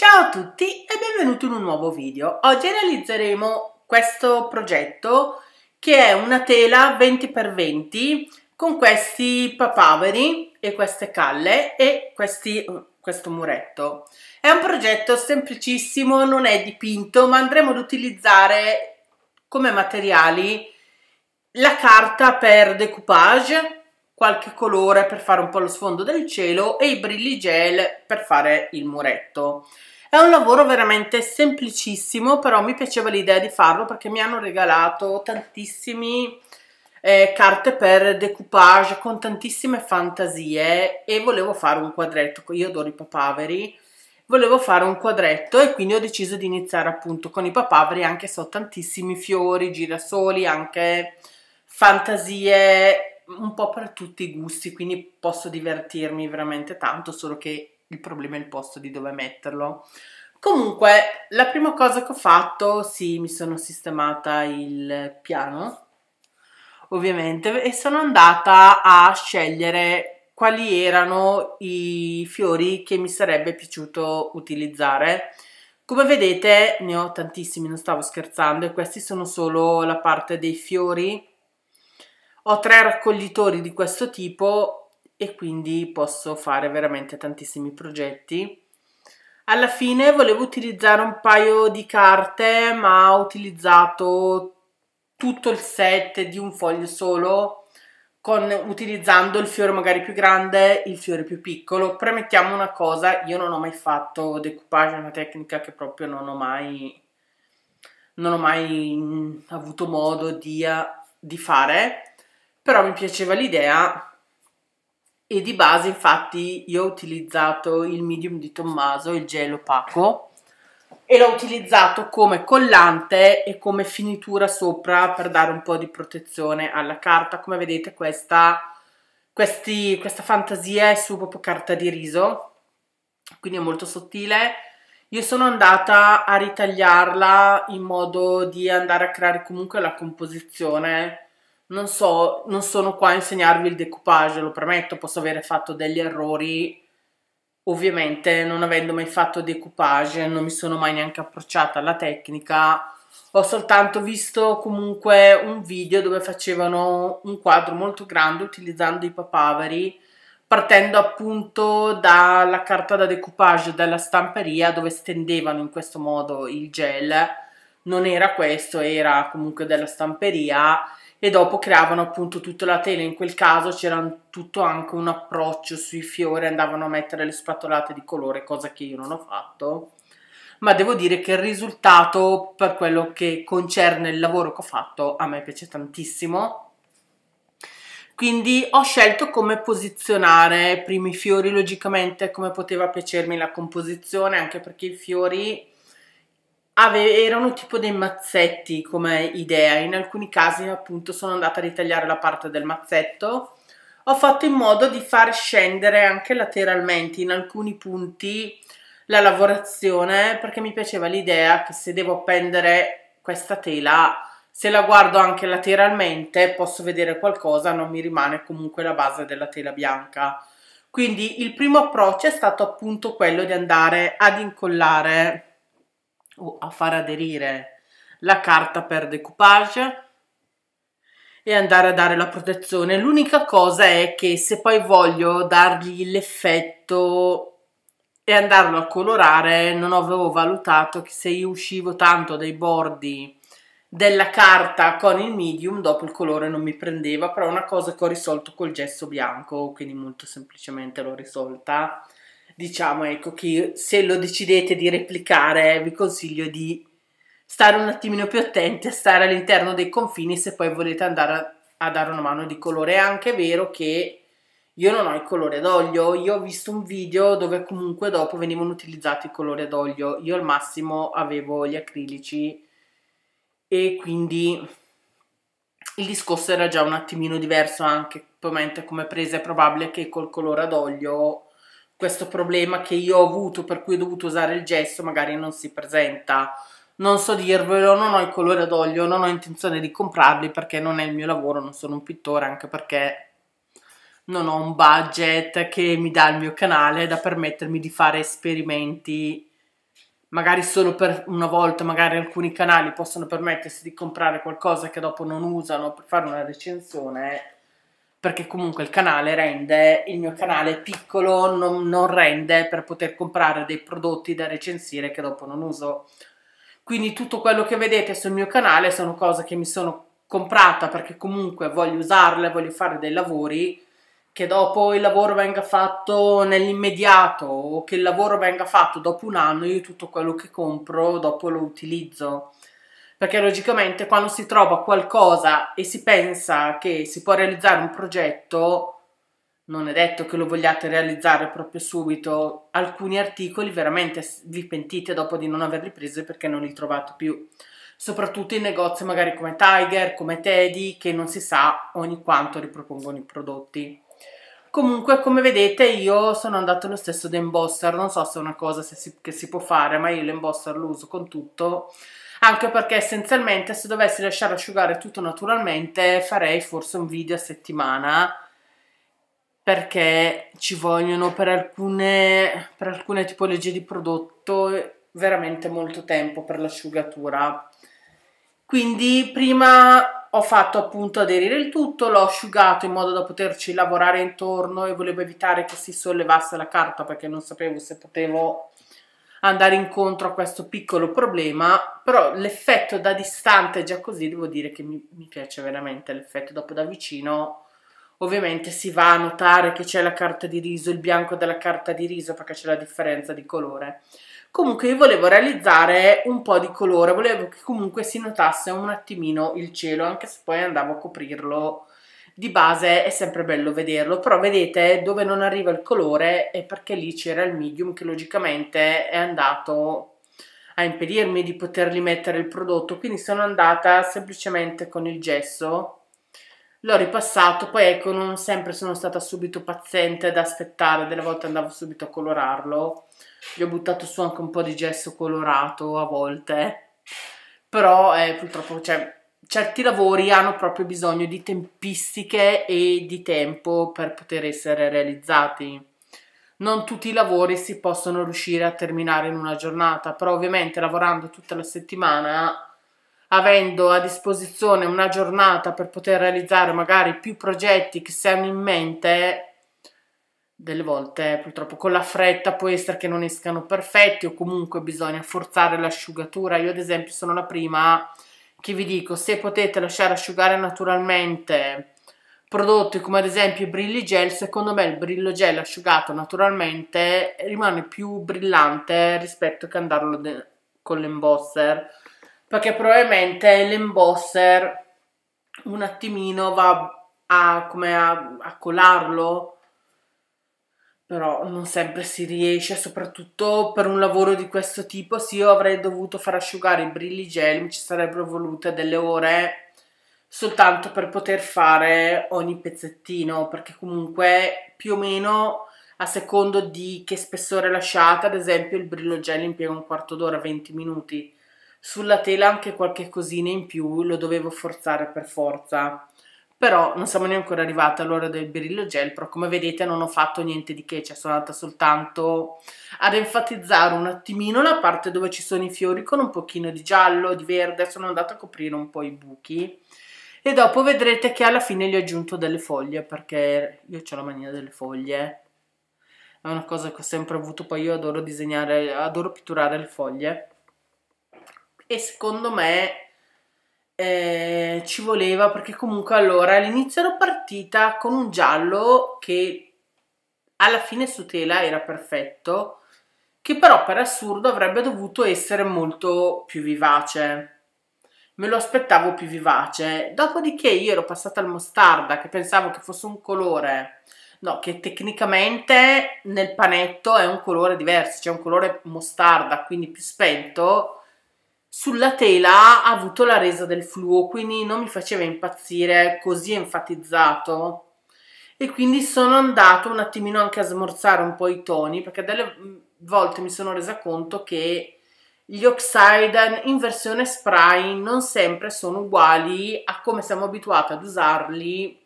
Ciao a tutti e benvenuti in un nuovo video. Oggi realizzeremo questo progetto che è una tela 20x20 con questi papaveri e queste calle e questi, questo muretto. È un progetto semplicissimo, non è dipinto, ma andremo ad utilizzare come materiali la carta per decoupage qualche colore per fare un po' lo sfondo del cielo e i brilli gel per fare il muretto. È un lavoro veramente semplicissimo, però mi piaceva l'idea di farlo perché mi hanno regalato tantissime eh, carte per decoupage con tantissime fantasie e volevo fare un quadretto, io adoro i papaveri, volevo fare un quadretto e quindi ho deciso di iniziare appunto con i papaveri anche se ho tantissimi fiori, girasoli, anche fantasie un po' per tutti i gusti, quindi posso divertirmi veramente tanto, solo che il problema è il posto di dove metterlo. Comunque, la prima cosa che ho fatto, sì, mi sono sistemata il piano, ovviamente, e sono andata a scegliere quali erano i fiori che mi sarebbe piaciuto utilizzare. Come vedete ne ho tantissimi, non stavo scherzando, e questi sono solo la parte dei fiori ho tre raccoglitori di questo tipo e quindi posso fare veramente tantissimi progetti. Alla fine volevo utilizzare un paio di carte, ma ho utilizzato tutto il set di un foglio solo, con, utilizzando il fiore magari più grande, il fiore più piccolo. Premettiamo una cosa, io non ho mai fatto decoupage, è una tecnica che proprio non ho mai, non ho mai mm, avuto modo di, eh, di fare, però mi piaceva l'idea e di base infatti io ho utilizzato il medium di Tommaso, il gel opaco, e l'ho utilizzato come collante e come finitura sopra per dare un po' di protezione alla carta. Come vedete questa, questi, questa fantasia è su proprio carta di riso, quindi è molto sottile. Io sono andata a ritagliarla in modo di andare a creare comunque la composizione non so, non sono qua a insegnarvi il decoupage, lo prometto, posso aver fatto degli errori. Ovviamente non avendo mai fatto decoupage, non mi sono mai neanche approcciata alla tecnica, ho soltanto visto comunque un video dove facevano un quadro molto grande utilizzando i papaveri, partendo appunto dalla carta da decoupage della stamperia dove stendevano in questo modo il gel. Non era questo, era comunque della stamperia e dopo creavano appunto tutta la tela, in quel caso c'era tutto anche un approccio sui fiori, andavano a mettere le spatolate di colore, cosa che io non ho fatto, ma devo dire che il risultato per quello che concerne il lavoro che ho fatto a me piace tantissimo. Quindi ho scelto come posizionare i primi fiori, logicamente come poteva piacermi la composizione, anche perché i fiori ave- erano tipo dei mazzetti come idea, in alcuni casi appunto sono andata a ritagliare la parte del mazzetto, ho fatto in modo di far scendere anche lateralmente in alcuni punti la lavorazione perché mi piaceva l'idea che se devo appendere questa tela se la guardo anche lateralmente posso vedere qualcosa, non mi rimane comunque la base della tela bianca. Quindi il primo approccio è stato appunto quello di andare ad incollare o a far aderire la carta per decoupage e andare a dare la protezione. L'unica cosa è che se poi voglio dargli l'effetto e andarlo a colorare, non avevo valutato che se io uscivo tanto dai bordi della carta con il medium, dopo il colore non mi prendeva, però è una cosa che ho risolto col gesso bianco, quindi molto semplicemente l'ho risolta diciamo ecco che se lo decidete di replicare vi consiglio di stare un attimino più attenti a stare all'interno dei confini se poi volete andare a, a dare una mano di colore è anche vero che io non ho il colore d'olio, io ho visto un video dove comunque dopo venivano utilizzati i colori d'olio, io al massimo avevo gli acrilici e quindi il discorso era già un attimino diverso anche, ovviamente come presa è probabile che col colore d'olio questo problema che io ho avuto per cui ho dovuto usare il gesso magari non si presenta non so dirvelo, non ho il colore d'olio, non ho intenzione di comprarli perché non è il mio lavoro, non sono un pittore, anche perché non ho un budget che mi dà il mio canale da permettermi di fare esperimenti, magari solo per una volta, magari alcuni canali possono permettersi di comprare qualcosa che dopo non usano per fare una recensione, perché comunque il canale rende, il mio canale piccolo non, non rende per poter comprare dei prodotti da recensire che dopo non uso. Quindi tutto quello che vedete sul mio canale sono cose che mi sono comprata perché comunque voglio usarle, voglio fare dei lavori, che dopo il lavoro venga fatto nell'immediato o che il lavoro venga fatto dopo un anno, io tutto quello che compro dopo lo utilizzo perché logicamente quando si trova qualcosa e si pensa che si può realizzare un progetto, non è detto che lo vogliate realizzare proprio subito. Alcuni articoli veramente vi pentite dopo di non averli presi perché non li trovate più. Soprattutto in negozi magari come Tiger, come Teddy, che non si sa ogni quanto ripropongono i prodotti. Comunque, come vedete, io sono andato lo stesso da embosser, Non so se è una cosa si, che si può fare, ma io l'imbosser lo uso con tutto anche perché essenzialmente se dovessi lasciare asciugare tutto naturalmente farei forse un video a settimana perché ci vogliono per alcune, per alcune tipologie di prodotto veramente molto tempo per l'asciugatura quindi prima ho fatto appunto aderire il tutto, l'ho asciugato in modo da poterci lavorare intorno e volevo evitare che si sollevasse la carta perché non sapevo se potevo andare incontro a questo piccolo problema, però l'effetto da distante già così devo dire che mi, mi piace veramente l'effetto dopo da vicino. Ovviamente si va a notare che c'è la carta di riso, il bianco della carta di riso perché c'è la differenza di colore. Comunque io volevo realizzare un po' di colore, volevo che comunque si notasse un attimino il cielo, anche se poi andavo a coprirlo di base è sempre bello vederlo, però vedete dove non arriva il colore è perché lì c'era il medium che logicamente è andato a impedirmi di poterli mettere il prodotto, quindi sono andata semplicemente con il gesso l'ho ripassato, poi ecco non sempre sono stata subito paziente ad aspettare, delle volte andavo subito a colorarlo, gli ho buttato su anche un po' di gesso colorato a volte, però eh, purtroppo cioè, certi lavori hanno proprio bisogno di tempistiche e di tempo per poter essere realizzati. Non tutti i lavori si possono riuscire a terminare in una giornata, però ovviamente lavorando tutta la settimana, avendo a disposizione una giornata per poter realizzare magari più progetti che si hanno in mente, delle volte purtroppo con la fretta può essere che non escano perfetti o comunque bisogna forzare l'asciugatura. Io ad esempio sono la prima che vi dico, se potete lasciare asciugare naturalmente prodotti come ad esempio i brilli gel, secondo me il brillo gel asciugato naturalmente rimane più brillante rispetto che andarlo con l'embosser, perché probabilmente l'embosser un attimino va a, come a, a colarlo, però non sempre si riesce, soprattutto per un lavoro di questo tipo. Se io avrei dovuto far asciugare i brilli gel, mi ci sarebbero volute delle ore soltanto per poter fare ogni pezzettino, perché comunque più o meno a secondo di che spessore lasciate, ad esempio il brillo gel impiega un quarto d'ora, 20 minuti. Sulla tela anche qualche cosina in più lo dovevo forzare per forza però non siamo neanche arrivati all'ora del berillo gel, però come vedete non ho fatto niente di che, cioè sono andata soltanto ad enfatizzare un attimino la parte dove ci sono i fiori con un pochino di giallo, di verde, sono andata a coprire un po' i buchi e dopo vedrete che alla fine gli ho aggiunto delle foglie perché io ho la mania delle foglie, è una cosa che ho sempre avuto, poi io adoro disegnare, adoro pitturare le foglie e secondo me eh, ci voleva perché comunque allora all'inizio ero partita con un giallo che alla fine su tela era perfetto, che però per assurdo avrebbe dovuto essere molto più vivace me lo aspettavo più vivace. Dopodiché io ero passata al mostarda che pensavo che fosse un colore, no, che tecnicamente nel panetto è un colore diverso, c'è cioè un colore mostarda, quindi più spento sulla tela ha avuto la resa del fluo, quindi non mi faceva impazzire così enfatizzato. E quindi sono andato un attimino anche a smorzare un po' i toni, perché delle volte mi sono resa conto che gli oxide in versione spray non sempre sono uguali a come siamo abituati ad usarli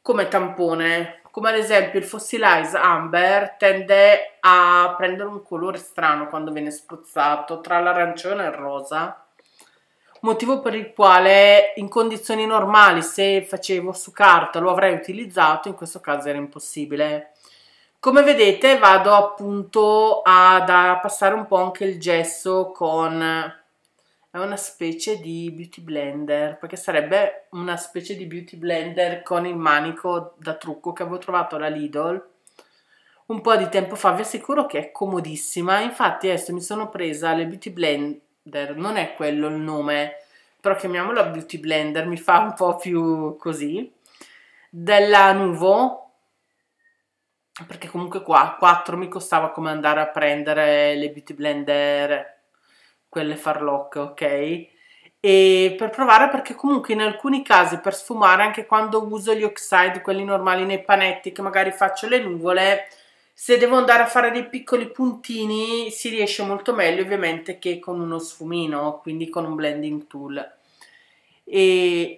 come tampone come ad esempio il Fossilize Amber tende a prendere un colore strano quando viene spruzzato tra l'arancione e il rosa motivo per il quale in condizioni normali se facevo su carta lo avrei utilizzato in questo caso era impossibile come vedete vado appunto ad, a passare un po' anche il gesso con è una specie di beauty blender, perché sarebbe una specie di beauty blender con il manico da trucco che avevo trovato alla Lidl un po' di tempo fa, vi assicuro che è comodissima, infatti adesso mi sono presa le beauty blender, non è quello il nome, però chiamiamola beauty blender, mi fa un po' più così, della Nuvo, perché comunque qua 4 mi costava come andare a prendere le beauty blender quelle farlocche, ok? E per provare perché comunque in alcuni casi per sfumare anche quando uso gli oxide, quelli normali nei panetti che magari faccio le nuvole, se devo andare a fare dei piccoli puntini si riesce molto meglio ovviamente che con uno sfumino, quindi con un blending tool. E...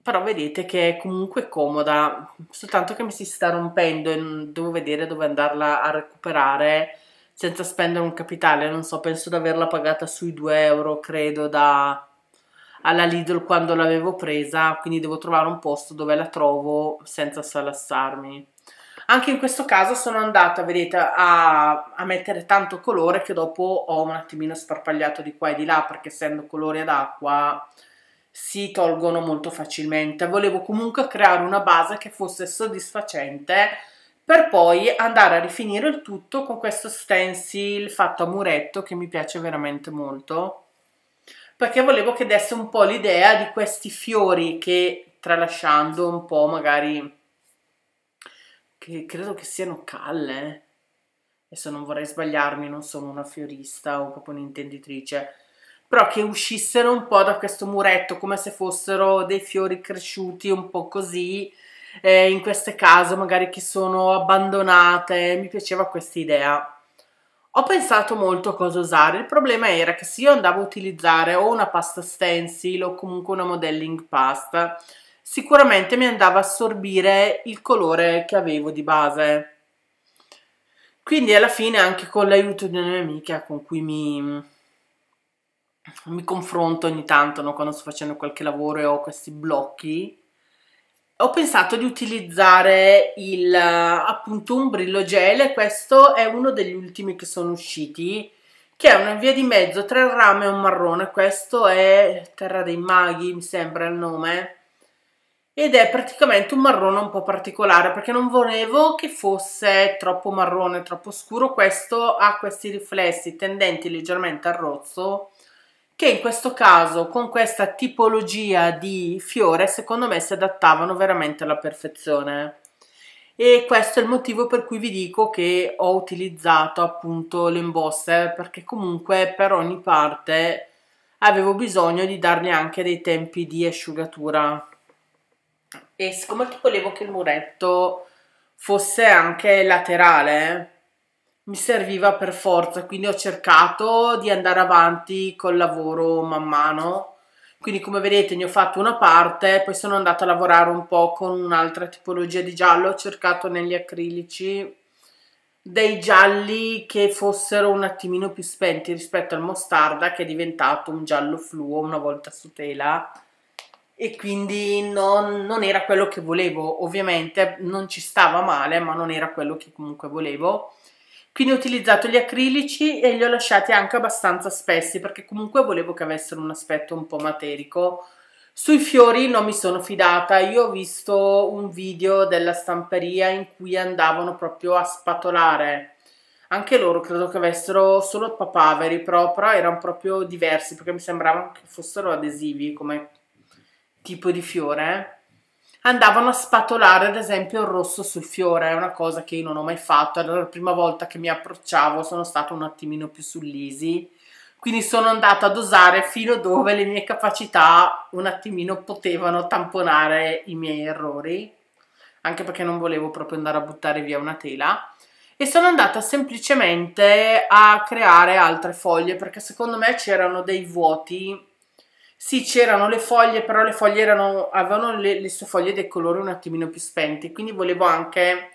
Però vedete che è comunque comoda, soltanto che mi si sta rompendo e devo vedere dove andarla a recuperare senza spendere un capitale, non so, penso di averla pagata sui 2 euro, credo, da, alla Lidl quando l'avevo presa, quindi devo trovare un posto dove la trovo senza salassarmi. Anche in questo caso sono andata, vedete, a, a mettere tanto colore che dopo ho un attimino sparpagliato di qua e di là, perché essendo colori ad acqua si tolgono molto facilmente. Volevo comunque creare una base che fosse soddisfacente per poi andare a rifinire il tutto con questo stencil fatto a muretto che mi piace veramente molto perché volevo che desse un po' l'idea di questi fiori che tralasciando un po' magari che credo che siano calle eh. adesso non vorrei sbagliarmi non sono una fiorista o proprio un'intenditrice però che uscissero un po' da questo muretto come se fossero dei fiori cresciuti un po' così eh, in queste case magari che sono abbandonate, mi piaceva questa idea. Ho pensato molto a cosa usare, il problema era che se io andavo a utilizzare o una pasta stencil o comunque una modelling pasta, sicuramente mi andava a assorbire il colore che avevo di base. Quindi alla fine anche con l'aiuto di una mia amica con cui mi, mi confronto ogni tanto no? quando sto facendo qualche lavoro e ho questi blocchi, ho pensato di utilizzare il, appunto un brillo gel questo è uno degli ultimi che sono usciti che è una via di mezzo tra il rame e un marrone questo è Terra dei Maghi mi sembra il nome ed è praticamente un marrone un po' particolare perché non volevo che fosse troppo marrone, troppo scuro questo ha questi riflessi tendenti leggermente al rozzo che in questo caso con questa tipologia di fiore secondo me si adattavano veramente alla perfezione e questo è il motivo per cui vi dico che ho utilizzato appunto l'embosser perché comunque per ogni parte avevo bisogno di dargli anche dei tempi di asciugatura e siccome volevo che il muretto fosse anche laterale mi serviva per forza, quindi ho cercato di andare avanti col lavoro man mano. Quindi come vedete ne ho fatto una parte, poi sono andata a lavorare un po' con un'altra tipologia di giallo, ho cercato negli acrilici dei gialli che fossero un attimino più spenti rispetto al mostarda che è diventato un giallo fluo una volta su tela e quindi non, non era quello che volevo, ovviamente non ci stava male ma non era quello che comunque volevo quindi ho utilizzato gli acrilici e li ho lasciati anche abbastanza spessi perché comunque volevo che avessero un aspetto un po' materico sui fiori non mi sono fidata, io ho visto un video della stamperia in cui andavano proprio a spatolare. Anche loro credo che avessero solo papaveri, però, però erano proprio diversi perché mi sembrava che fossero adesivi come tipo di fiore. Eh andavano a spatolare ad esempio il rosso sul fiore, è una cosa che io non ho mai fatto, era la prima volta che mi approcciavo, sono stata un attimino più sull'easy, quindi sono andata ad usare fino dove le mie capacità un attimino potevano tamponare i miei errori, anche perché non volevo proprio andare a buttare via una tela, e sono andata semplicemente a creare altre foglie perché secondo me c'erano dei vuoti sì, c'erano le foglie, però le foglie erano, avevano le, le sue foglie del colore un attimino più spenti, quindi volevo anche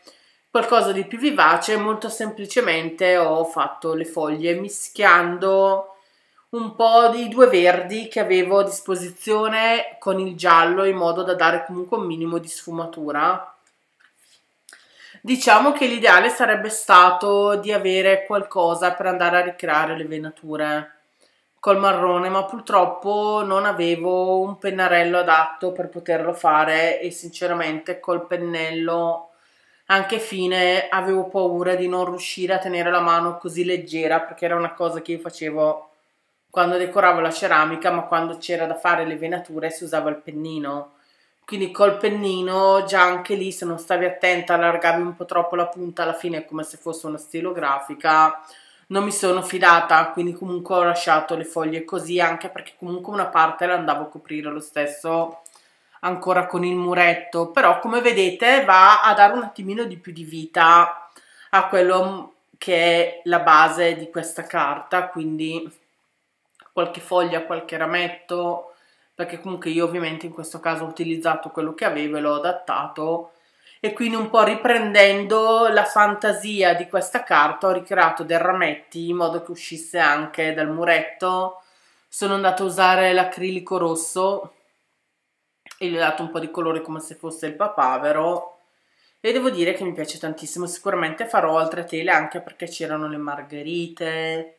qualcosa di più vivace, molto semplicemente ho fatto le foglie mischiando un po' di due verdi che avevo a disposizione con il giallo in modo da dare comunque un minimo di sfumatura. Diciamo che l'ideale sarebbe stato di avere qualcosa per andare a ricreare le venature col marrone, ma purtroppo non avevo un pennarello adatto per poterlo fare e sinceramente col pennello anche fine avevo paura di non riuscire a tenere la mano così leggera perché era una cosa che io facevo quando decoravo la ceramica, ma quando c'era da fare le venature si usava il pennino. Quindi col pennino, già anche lì, se non stavi attenta, allargavi un po' troppo la punta, alla fine come se fosse una stilografica non mi sono fidata, quindi comunque ho lasciato le foglie così, anche perché comunque una parte la andavo a coprire lo stesso ancora con il muretto, però come vedete va a dare un attimino di più di vita a quello che è la base di questa carta, quindi qualche foglia, qualche rametto, perché comunque io ovviamente in questo caso ho utilizzato quello che avevo e l'ho adattato, e quindi un po' riprendendo la fantasia di questa carta ho ricreato dei rametti in modo che uscisse anche dal muretto. Sono andata a usare l'acrilico rosso e gli ho dato un po' di colore come se fosse il papavero e devo dire che mi piace tantissimo, sicuramente farò altre tele anche perché c'erano le margherite.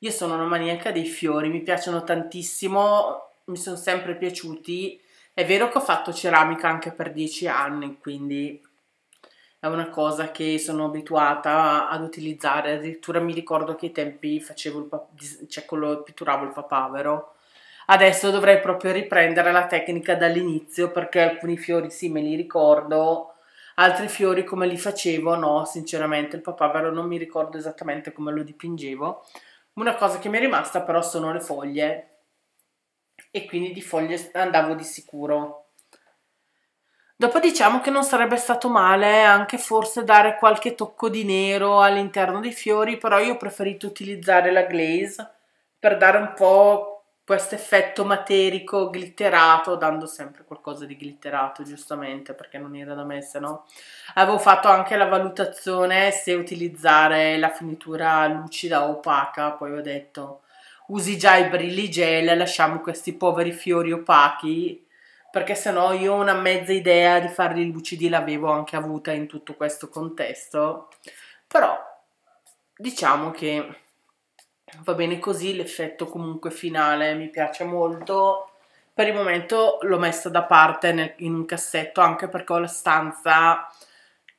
Io sono una maniaca dei fiori, mi piacciono tantissimo, mi sono sempre piaciuti è vero che ho fatto ceramica anche per dieci anni, quindi è una cosa che sono abituata ad utilizzare. Addirittura mi ricordo che ai tempi facevo il cioè quello, pitturavo il papavero. Adesso dovrei proprio riprendere la tecnica dall'inizio perché alcuni fiori sì me li ricordo, altri fiori come li facevo no, sinceramente il papavero non mi ricordo esattamente come lo dipingevo. Una cosa che mi è rimasta però sono le foglie, e quindi di foglie andavo di sicuro. Dopo diciamo che non sarebbe stato male anche forse dare qualche tocco di nero all'interno dei fiori, però io ho preferito utilizzare la glaze per dare un po' questo effetto materico glitterato, dando sempre qualcosa di glitterato giustamente perché non era da me se no. Avevo fatto anche la valutazione se utilizzare la finitura lucida o opaca, poi ho detto usi già i brilli gel, e lasciamo questi poveri fiori opachi perché sennò io una mezza idea di farli lucidi l'avevo anche avuta in tutto questo contesto, però diciamo che va bene così, l'effetto comunque finale mi piace molto, per il momento l'ho messa da parte nel, in un cassetto anche perché ho la stanza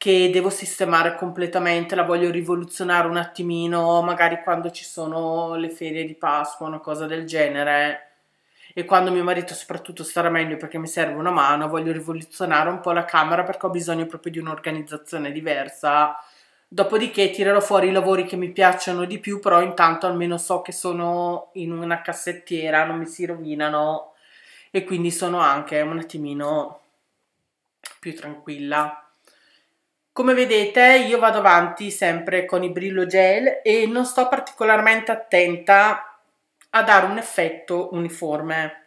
che devo sistemare completamente, la voglio rivoluzionare un attimino, magari quando ci sono le ferie di Pasqua, una cosa del genere. E quando mio marito soprattutto starà meglio perché mi serve una mano, voglio rivoluzionare un po' la camera perché ho bisogno proprio di un'organizzazione diversa. Dopodiché tirerò fuori i lavori che mi piacciono di più, però intanto almeno so che sono in una cassettiera, non mi si rovinano e quindi sono anche un attimino più tranquilla. Come vedete io vado avanti sempre con i brillo gel e non sto particolarmente attenta a dare un effetto uniforme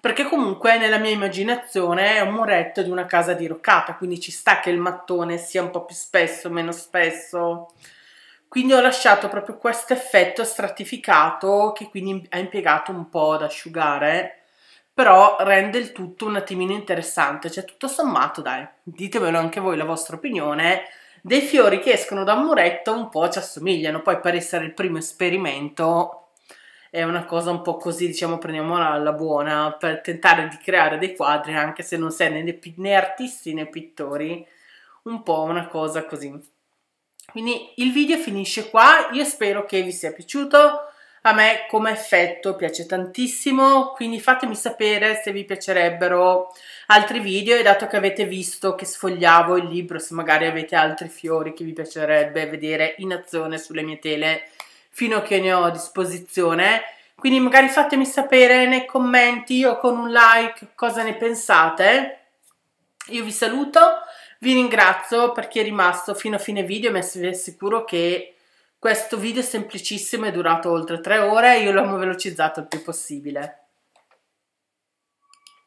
perché comunque nella mia immaginazione è un muretto di una casa diroccata, quindi ci sta che il mattone sia un po' più spesso, meno spesso. Quindi ho lasciato proprio questo effetto stratificato che quindi ha impiegato un po' ad asciugare però rende il tutto un attimino interessante, cioè tutto sommato dai, ditemelo anche voi la vostra opinione, dei fiori che escono da un muretto un po' ci assomigliano, poi per essere il primo esperimento è una cosa un po' così, diciamo prendiamola alla buona, per tentare di creare dei quadri anche se non sei né, né artisti né pittori, un po' una cosa così. Quindi il video finisce qua, io spero che vi sia piaciuto, a me come effetto piace tantissimo, quindi fatemi sapere se vi piacerebbero altri video e dato che avete visto che sfogliavo il libro, se magari avete altri fiori che vi piacerebbe vedere in azione sulle mie tele fino a che ne ho a disposizione. Quindi magari fatemi sapere nei commenti o con un like cosa ne pensate. Io vi saluto, vi ringrazio per chi è rimasto fino a fine video, mi assicuro che questo video è semplicissimo, è durato oltre tre ore e io l'ho velocizzato il più possibile.